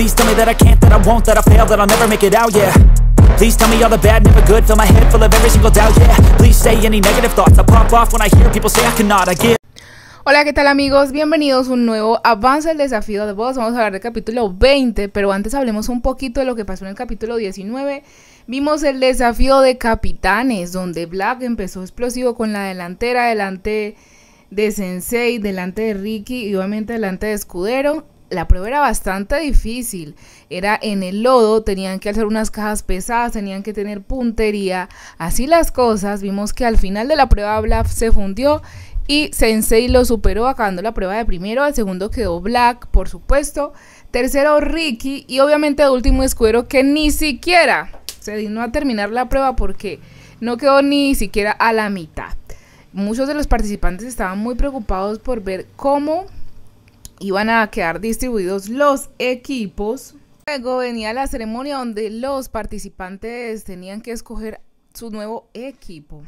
Please tell me that I can't, that I won't, that I fail, that I'll never make it out, yeah Please tell me all the bad, never good Fill my head full of every single doubt, yeah Please say any negative thoughts pop off when I hear people say I cannot, I Hola, ¿qué tal amigos? Bienvenidos a un nuevo avance el Desafío de Voz. Vamos a hablar del capítulo 20, pero antes hablemos un poquito de lo que pasó en el capítulo 19. Vimos el desafío de capitanes, donde Black empezó explosivo con la delantera, delante de Sensei, delante de Ricky y obviamente delante de Escudero la prueba era bastante difícil. Era en el lodo, tenían que hacer unas cajas pesadas, tenían que tener puntería. Así las cosas, vimos que al final de la prueba Black se fundió y Sensei lo superó acabando la prueba de primero. Al segundo quedó Black, por supuesto. Tercero Ricky y obviamente el último Escuero que ni siquiera se dignó a terminar la prueba porque no quedó ni siquiera a la mitad. Muchos de los participantes estaban muy preocupados por ver cómo iban a quedar distribuidos los equipos. Luego venía la ceremonia donde los participantes tenían que escoger su nuevo equipo.